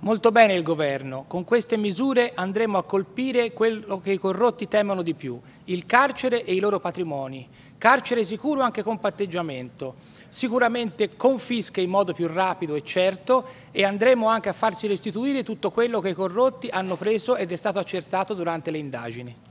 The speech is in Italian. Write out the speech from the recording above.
Molto bene il governo, con queste misure andremo a colpire quello che i corrotti temono di più, il carcere e i loro patrimoni. Carcere sicuro anche con patteggiamento, sicuramente confische in modo più rapido e certo e andremo anche a farsi restituire tutto quello che i corrotti hanno preso ed è stato accertato durante le indagini.